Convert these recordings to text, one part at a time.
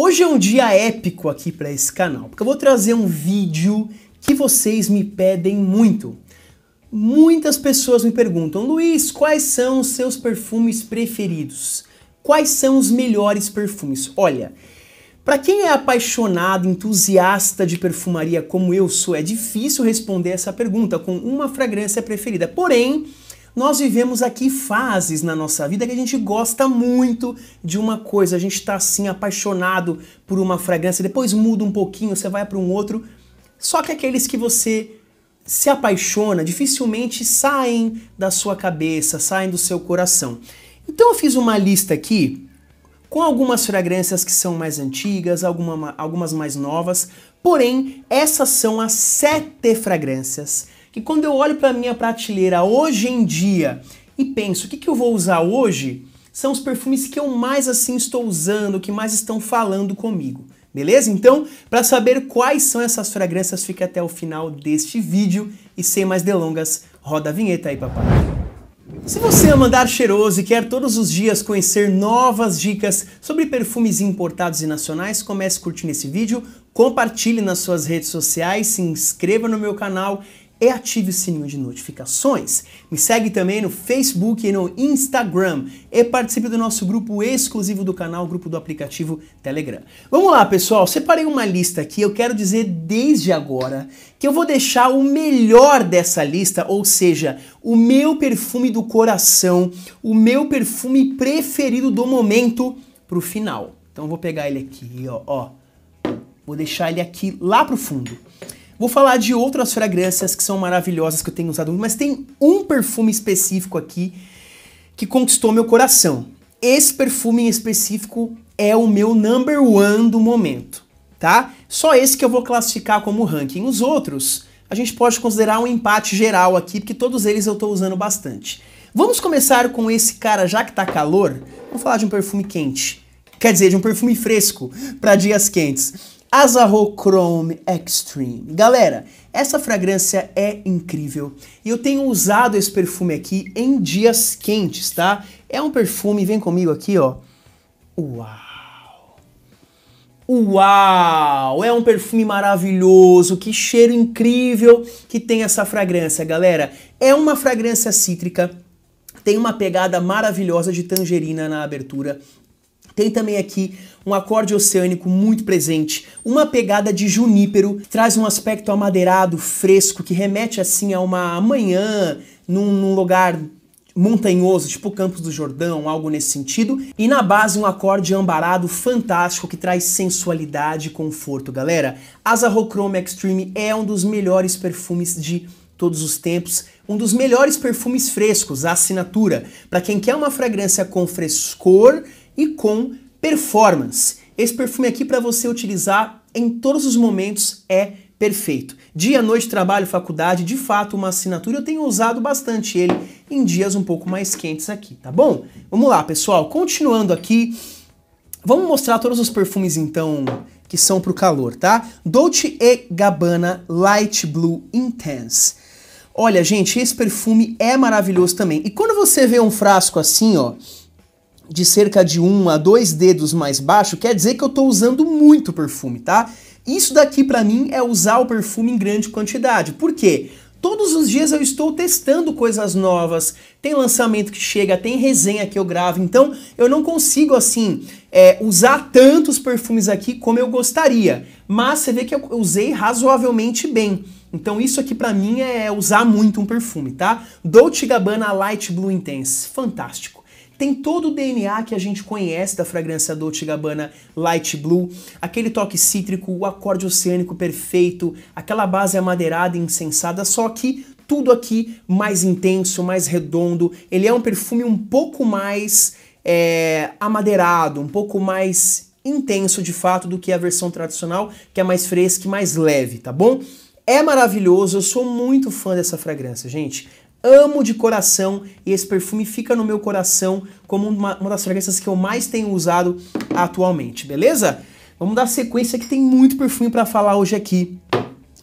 Hoje é um dia épico aqui para esse canal, porque eu vou trazer um vídeo que vocês me pedem muito. Muitas pessoas me perguntam, Luiz, quais são os seus perfumes preferidos? Quais são os melhores perfumes? Olha, para quem é apaixonado, entusiasta de perfumaria como eu sou, é difícil responder essa pergunta com uma fragrância preferida. Porém, nós vivemos aqui fases na nossa vida que a gente gosta muito de uma coisa, a gente está assim apaixonado por uma fragrância, depois muda um pouquinho, você vai para um outro. Só que aqueles que você se apaixona dificilmente saem da sua cabeça, saem do seu coração. Então eu fiz uma lista aqui com algumas fragrâncias que são mais antigas, alguma, algumas mais novas, porém essas são as sete fragrâncias que quando eu olho para minha prateleira hoje em dia e penso o que, que eu vou usar hoje, são os perfumes que eu mais assim estou usando, que mais estão falando comigo. Beleza? Então, para saber quais são essas fragrâncias, fica até o final deste vídeo e sem mais delongas, roda a vinheta aí, papai. Se você ama andar cheiroso e quer todos os dias conhecer novas dicas sobre perfumes importados e nacionais, comece curtindo esse vídeo, compartilhe nas suas redes sociais, se inscreva no meu canal e ative o sininho de notificações. Me segue também no Facebook e no Instagram e participe do nosso grupo exclusivo do canal, grupo do aplicativo Telegram. Vamos lá, pessoal, separei uma lista aqui. Eu quero dizer desde agora que eu vou deixar o melhor dessa lista, ou seja, o meu perfume do coração, o meu perfume preferido do momento para o final. Então eu vou pegar ele aqui, ó, ó. Vou deixar ele aqui lá pro fundo. Vou falar de outras fragrâncias que são maravilhosas que eu tenho usado, mas tem um perfume específico aqui que conquistou meu coração. Esse perfume em específico é o meu number one do momento, tá? Só esse que eu vou classificar como ranking. Os outros a gente pode considerar um empate geral aqui, porque todos eles eu estou usando bastante. Vamos começar com esse cara, já que tá calor, vamos falar de um perfume quente. Quer dizer, de um perfume fresco para dias quentes. Chrome Extreme. Galera, essa fragrância é incrível e eu tenho usado esse perfume aqui em dias quentes, tá? É um perfume, vem comigo aqui, ó. Uau! Uau! É um perfume maravilhoso, que cheiro incrível que tem essa fragrância, galera. É uma fragrância cítrica, tem uma pegada maravilhosa de tangerina na abertura tem também aqui um acorde oceânico muito presente, uma pegada de junípero, traz um aspecto amadeirado, fresco, que remete assim a uma manhã num, num lugar montanhoso, tipo Campos do Jordão, algo nesse sentido. E na base um acorde ambarado fantástico que traz sensualidade e conforto, galera. Chrome Extreme é um dos melhores perfumes de todos os tempos, um dos melhores perfumes frescos, a assinatura. Para quem quer uma fragrância com frescor, e com performance. Esse perfume aqui para você utilizar em todos os momentos é perfeito. Dia, noite, trabalho, faculdade, de fato uma assinatura. Eu tenho usado bastante ele em dias um pouco mais quentes aqui, tá bom? Vamos lá, pessoal. Continuando aqui, vamos mostrar todos os perfumes então que são para o calor, tá? Dolce Gabbana Light Blue Intense. Olha, gente, esse perfume é maravilhoso também. E quando você vê um frasco assim, ó, de cerca de um a dois dedos mais baixo, quer dizer que eu estou usando muito perfume, tá? Isso daqui para mim é usar o perfume em grande quantidade. Por quê? Todos os dias eu estou testando coisas novas, tem lançamento que chega, tem resenha que eu gravo, então eu não consigo assim é, usar tantos perfumes aqui como eu gostaria. Mas você vê que eu usei razoavelmente bem. Então isso aqui para mim é usar muito um perfume, tá? Dolce Gabbana Light Blue Intense, fantástico. Tem todo o DNA que a gente conhece da fragrância Dolce Gabbana Light Blue, aquele toque cítrico, o acorde oceânico perfeito, aquela base amadeirada e incensada, só que tudo aqui mais intenso, mais redondo. Ele é um perfume um pouco mais é, amadeirado, um pouco mais intenso de fato do que a versão tradicional, que é mais fresca e mais leve, tá bom? É maravilhoso, eu sou muito fã dessa fragrância, gente amo de coração e esse perfume fica no meu coração como uma, uma das fragrâncias que eu mais tenho usado atualmente, beleza? Vamos dar sequência que tem muito perfume para falar hoje aqui.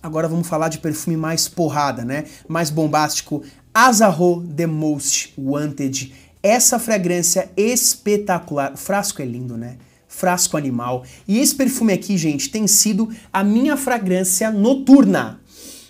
Agora vamos falar de perfume mais porrada, né? Mais bombástico. Azarro The Most Wanted. Essa fragrância espetacular. O frasco é lindo, né? Frasco animal. E esse perfume aqui, gente, tem sido a minha fragrância noturna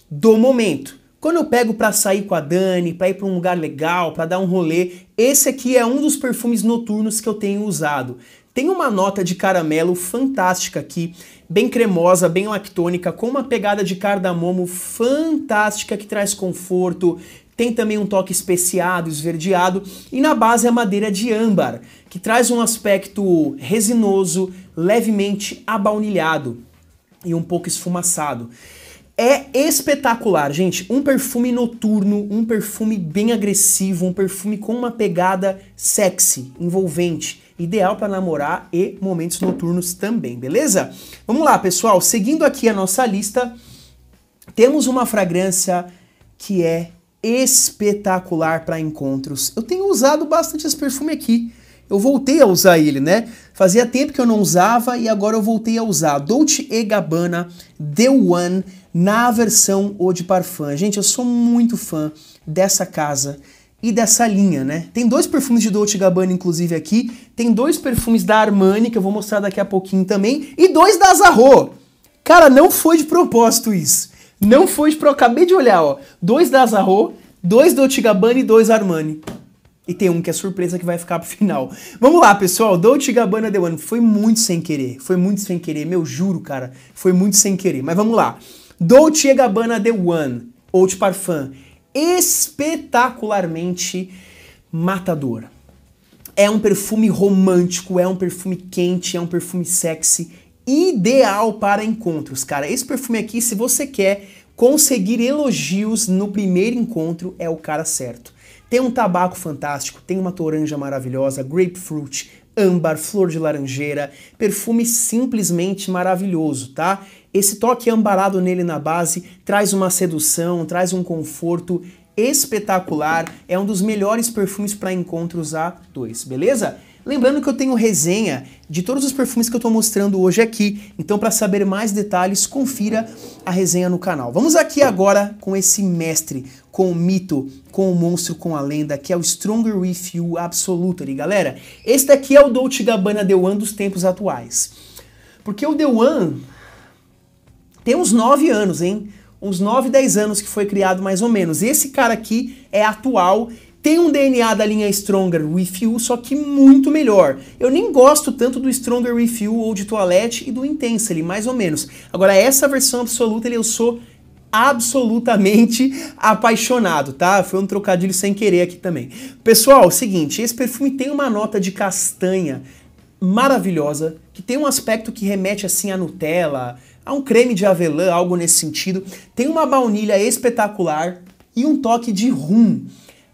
do momento. Quando eu pego para sair com a Dani, para ir para um lugar legal, para dar um rolê, esse aqui é um dos perfumes noturnos que eu tenho usado. Tem uma nota de caramelo fantástica aqui, bem cremosa, bem lactônica, com uma pegada de cardamomo fantástica que traz conforto, tem também um toque especiado, esverdeado, e na base é madeira de âmbar, que traz um aspecto resinoso, levemente abaunilhado e um pouco esfumaçado. É espetacular, gente. Um perfume noturno, um perfume bem agressivo, um perfume com uma pegada sexy, envolvente, ideal para namorar e momentos noturnos também, beleza? Vamos lá, pessoal. Seguindo aqui a nossa lista, temos uma fragrância que é espetacular para encontros. Eu tenho usado bastante esse perfume aqui eu voltei a usar ele, né? Fazia tempo que eu não usava e agora eu voltei a usar. Dolce Gabbana The One na versão Eau de Parfum. Gente, eu sou muito fã dessa casa e dessa linha, né? Tem dois perfumes de Dolce Gabbana, inclusive, aqui. Tem dois perfumes da Armani, que eu vou mostrar daqui a pouquinho também. E dois da Zarro. Cara, não foi de propósito isso. Não foi de propósito. Acabei de olhar, ó. Dois da Zarro, dois Dolce Gabbana e dois Armani. E tem um que é surpresa que vai ficar pro final. Vamos lá, pessoal. Dolce Gabbana The One. Foi muito sem querer. Foi muito sem querer. Meu, juro, cara. Foi muito sem querer. Mas vamos lá. Dolce Gabbana The One. Eau Parfum. Espetacularmente matador. É um perfume romântico, é um perfume quente, é um perfume sexy. Ideal para encontros, cara. Esse perfume aqui, se você quer conseguir elogios no primeiro encontro, é o cara certo tem um tabaco fantástico, tem uma toranja maravilhosa, grapefruit, âmbar, flor de laranjeira, perfume simplesmente maravilhoso, tá? Esse toque ambarado nele na base traz uma sedução, traz um conforto espetacular, é um dos melhores perfumes para encontros a dois, beleza? Lembrando que eu tenho resenha de todos os perfumes que eu estou mostrando hoje aqui, então para saber mais detalhes, confira a resenha no canal. Vamos aqui agora com esse mestre, com o mito, com o monstro, com a lenda, que é o Stronger With You Absolutely, Galera, esse daqui é o Dolce Gabbana The One dos tempos atuais. Porque o The One tem uns 9 anos, hein? Uns 9, 10 anos que foi criado mais ou menos. Esse cara aqui é atual tem um DNA da linha Stronger You, só que muito melhor. Eu nem gosto tanto do Stronger You ou de Toilette e do Intensely, mais ou menos. Agora, essa versão absoluta eu sou absolutamente apaixonado, tá? Foi um trocadilho sem querer aqui também. Pessoal, seguinte, esse perfume tem uma nota de castanha maravilhosa, que tem um aspecto que remete assim à Nutella, a um creme de avelã, algo nesse sentido. Tem uma baunilha espetacular e um toque de rum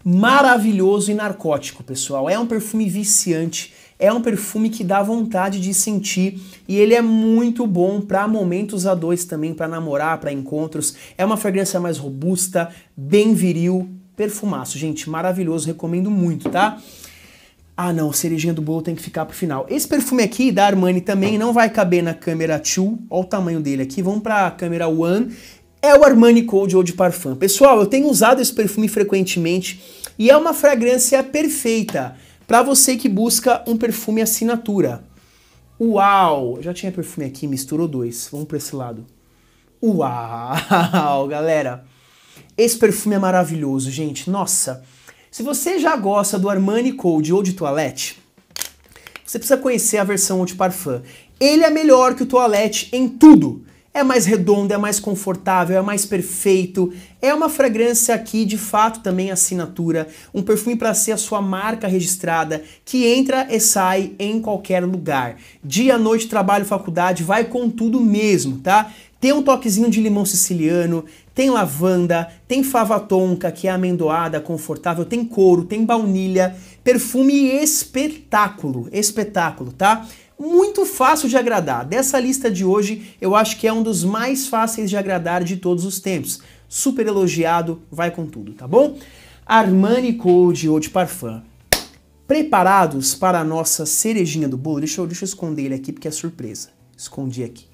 maravilhoso e narcótico, pessoal. É um perfume viciante, é um perfume que dá vontade de sentir e ele é muito bom para momentos a dois também, para namorar, para encontros. É uma fragrância mais robusta, bem viril, perfumaço, gente, maravilhoso, recomendo muito, tá? Ah não, cerejinha do bolo tem que ficar pro final. Esse perfume aqui da Armani também não vai caber na câmera 2, olha o tamanho dele aqui, vamos pra câmera 1 é o Armani Code Old de Parfum. Pessoal, eu tenho usado esse perfume frequentemente e é uma fragrância perfeita para você que busca um perfume assinatura. Uau! Já tinha perfume aqui, misturou dois. Vamos para esse lado. Uau, galera! Esse perfume é maravilhoso, gente. Nossa! Se você já gosta do Armani Code ou de Toilette, você precisa conhecer a versão ou de Parfum. Ele é melhor que o Toilette em tudo. É mais redondo, é mais confortável, é mais perfeito. É uma fragrância que de fato também é assinatura, um perfume para ser a sua marca registrada, que entra e sai em qualquer lugar. Dia, noite, trabalho, faculdade, vai com tudo mesmo, tá? Tem um toquezinho de limão siciliano, tem lavanda, tem fava tonka, que é amendoada, confortável, tem couro, tem baunilha, perfume espetáculo, espetáculo, tá? muito fácil de agradar. Dessa lista de hoje, eu acho que é um dos mais fáceis de agradar de todos os tempos. Super elogiado, vai com tudo, tá bom? Armani Code ou de Parfum. Preparados para a nossa cerejinha do bolo? Deixa eu, deixa eu esconder ele aqui porque é surpresa. Escondi aqui.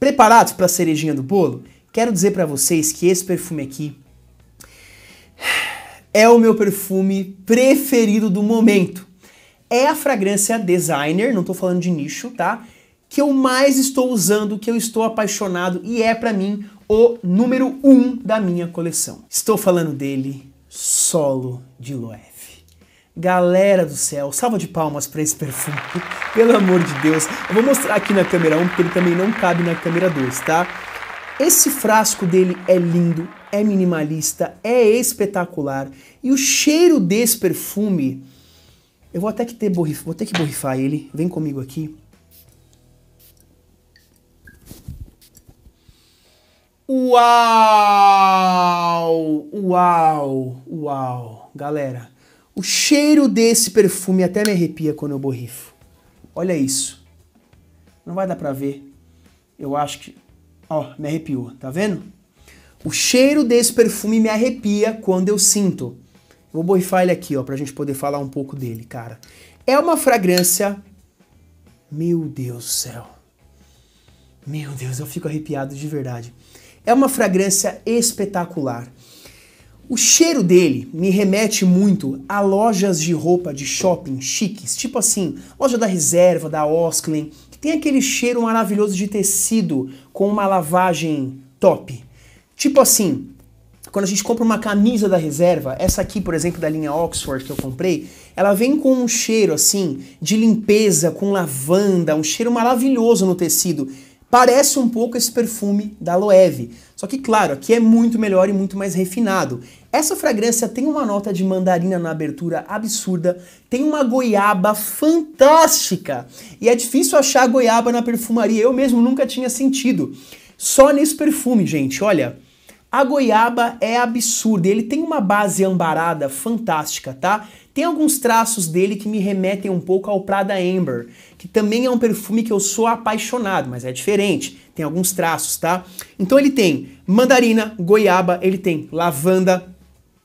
Preparados para a cerejinha do bolo? Quero dizer para vocês que esse perfume aqui é o meu perfume preferido do momento é a fragrância designer, não estou falando de nicho, tá? Que eu mais estou usando, que eu estou apaixonado e é para mim o número um da minha coleção. Estou falando dele, Solo de Loewe. Galera do céu, salva de palmas para esse perfume, pelo amor de Deus. Eu vou mostrar aqui na câmera 1, porque ele também não cabe na câmera 2, tá? Esse frasco dele é lindo, é minimalista, é espetacular. E o cheiro desse perfume eu vou até que ter borrif vou ter que borrifar ele. Vem comigo aqui. Uau! Uau! Uau! Galera, o cheiro desse perfume até me arrepia quando eu borrifo. Olha isso. Não vai dar pra ver. Eu acho que... Ó, me arrepiou. Tá vendo? O cheiro desse perfume me arrepia quando eu sinto. Vou borrifar ele aqui, ó, pra gente poder falar um pouco dele, cara. É uma fragrância. Meu Deus do céu. Meu Deus, eu fico arrepiado de verdade. É uma fragrância espetacular. O cheiro dele me remete muito a lojas de roupa de shopping chiques, tipo assim, loja da Reserva, da Osklen, que tem aquele cheiro maravilhoso de tecido com uma lavagem top. Tipo assim, quando a gente compra uma camisa da reserva, essa aqui, por exemplo, da linha Oxford que eu comprei, ela vem com um cheiro assim de limpeza, com lavanda, um cheiro maravilhoso no tecido. Parece um pouco esse perfume da Loewe. Só que, claro, aqui é muito melhor e muito mais refinado. Essa fragrância tem uma nota de mandarina na abertura absurda, tem uma goiaba fantástica. E é difícil achar goiaba na perfumaria, eu mesmo nunca tinha sentido. Só nesse perfume, gente, olha. A goiaba é absurda, ele tem uma base ambarada fantástica, tá? Tem alguns traços dele que me remetem um pouco ao Prada Amber, que também é um perfume que eu sou apaixonado, mas é diferente, tem alguns traços, tá? Então ele tem mandarina, goiaba, ele tem lavanda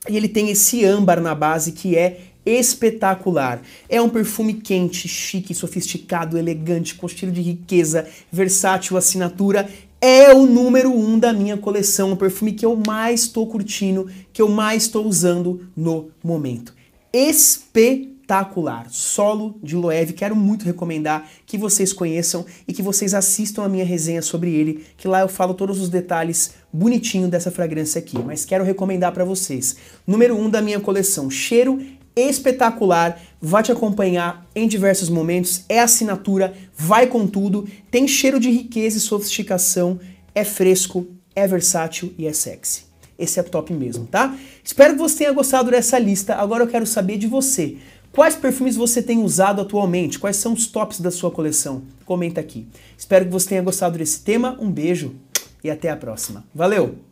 e ele tem esse âmbar na base que é espetacular. É um perfume quente, chique, sofisticado, elegante, com estilo de riqueza, versátil, assinatura é o número um da minha coleção, o perfume que eu mais estou curtindo, que eu mais estou usando no momento. Espetacular! Solo de Loewe, quero muito recomendar que vocês conheçam e que vocês assistam a minha resenha sobre ele, que lá eu falo todos os detalhes bonitinho dessa fragrância aqui, mas quero recomendar para vocês. Número um da minha coleção, cheiro espetacular, vai te acompanhar em diversos momentos, é assinatura, vai com tudo, tem cheiro de riqueza e sofisticação, é fresco, é versátil e é sexy. Esse é top mesmo, tá? Espero que você tenha gostado dessa lista. Agora eu quero saber de você. Quais perfumes você tem usado atualmente? Quais são os tops da sua coleção? Comenta aqui. Espero que você tenha gostado desse tema. Um beijo e até a próxima. Valeu!